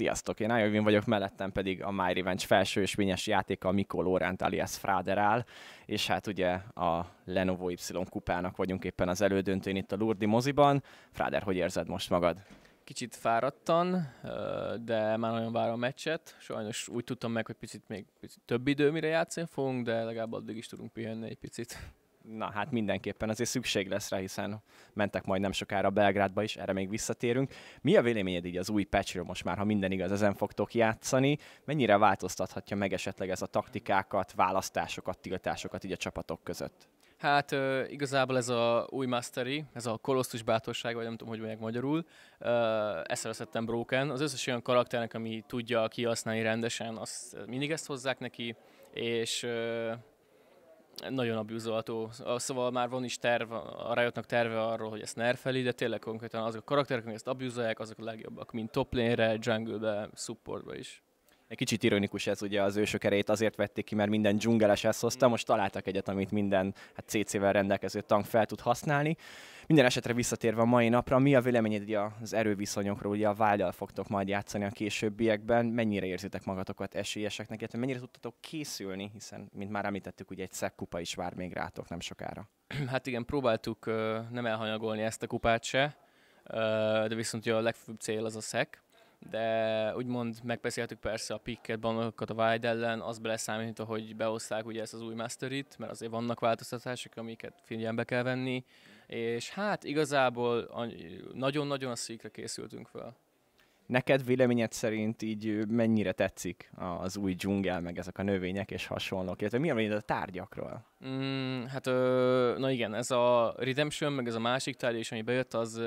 Sziasztok, én Ájövin vagyok, mellettem pedig a My Revenge vényes játéka a Mikó Lórent alias Fráderál, és hát ugye a Lenovo Y kupának vagyunk éppen az elődöntőn itt a Lurdi moziban. Fráder, hogy érzed most magad? Kicsit fáradtan, de már nagyon várom a meccset. Sajnos úgy tudtam meg, hogy picit még picit több idő, mire játszani fogunk, de legalább addig is tudunk pihenni egy picit na hát mindenképpen azért szükség lesz rá, hiszen mentek majd nem sokára Belgrádba is, erre még visszatérünk. Mi a véleményed így az új patchről most már, ha minden igaz, ezen fogtok játszani? Mennyire változtathatja meg esetleg ez a taktikákat, választásokat, tiltásokat így a csapatok között? Hát igazából ez a új mastery, ez a kolosztus bátorság, vagy nem tudom, hogy mondják magyarul, eszereszettem Broken. Az összes olyan karakternek, ami tudja kihasználni rendesen, azt mindig ezt hozzák neki, és nagyon abuzolható. Szóval már van is terv, a riot terve arról, hogy ezt nerfeli, de tényleg konkrétan azok a karakterek, amik ezt abuzolják, azok a legjobbak, mint top lane-re, jungle-be, supportba is. Egy kicsit ironikus ez ugye az ősök erejét azért vették ki, mert minden ezt hozta, most találtak egyet, amit minden hát CC-vel rendelkező tank fel tud használni. Minden esetre visszatérve a mai napra, mi a véleményed ugye az erőviszonyokról, ugye a vágyal fogtok majd játszani a későbbiekben, mennyire érzitek magatokat esélyeseknek, illetve mennyire tudtatok készülni, hiszen, mint már említettük, ugye egy szek kupa is vár még rátok nem sokára. Hát igen, próbáltuk uh, nem elhanyagolni ezt a kupát se, uh, de viszont ugye a legfőbb cél az a szek, de úgymond megbeszéltük persze a picket, bannokat a Wild ellen, az beleszámít, hogy beoszták ugye ezt az új masterit, mert azért vannak változtatások, amiket figyelembe kell venni, és hát igazából nagyon-nagyon a szíkre készültünk fel. Neked véleményed szerint így mennyire tetszik az új dzsungel, meg ezek a növények és hasonlók, illetve mi a véleményed a tárgyakról? Mm, hát ö, na igen, ez a Redemption, meg ez a másik tárgy is, ami bejött, az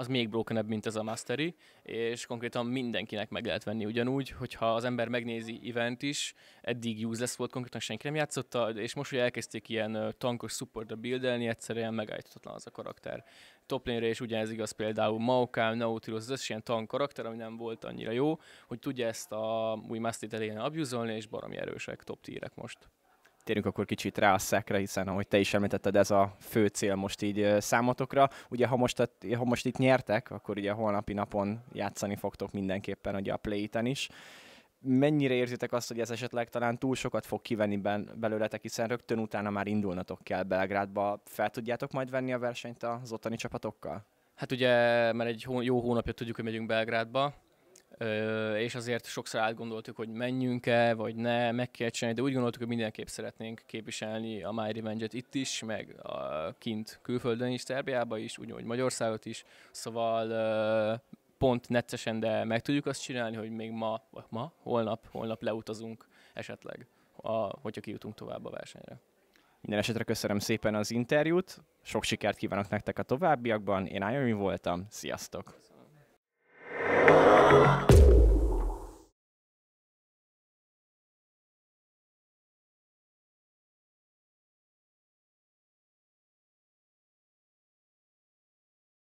az még brokenebb, mint ez a mastery, és konkrétan mindenkinek meg lehet venni ugyanúgy, hogyha az ember megnézi event is, eddig useless volt, konkrétan senki nem játszotta, és most, hogy elkezdték ilyen tankos supportra buildelni, egyszerűen megállíthatatlan az a karakter. Top lane-re is ugyanez igaz például Maokal, Nautilus, az összes ilyen tank karakter, ami nem volt annyira jó, hogy tudja ezt a új mastery-t elégen és baromi erősek, top tírek most áttérünk akkor kicsit rá a szekre, hiszen ahogy te is említetted, ez a fő cél most így számotokra. Ugye ha most, ha most itt nyertek, akkor ugye a holnapi napon játszani fogtok mindenképpen ugye a play is mennyire érzitek azt, hogy ez esetleg talán túl sokat fog kivenni ben, belőletek, hiszen rögtön utána már indulnatok kell Belgrádba. Fel tudjátok majd venni a versenyt az ottani csapatokkal? Hát ugye mert egy hó, jó hónapja tudjuk, hogy megyünk Belgrádba, és azért sokszor átgondoltuk, hogy menjünk-e, vagy ne, meg kell csinálni, de úgy gondoltuk, hogy mindenképp szeretnénk képviselni a My revenge itt is, meg a kint külföldön is, Szerbiába is, ugyanúgy Magyarországot is, szóval pont netesen, de meg tudjuk azt csinálni, hogy még ma, vagy ma, holnap, holnap leutazunk esetleg, a, hogyha kijutunk tovább a versenyre. Minden esetre köszönöm szépen az interjút, sok sikert kívánok nektek a továbbiakban, én Ájomi voltam, sziasztok!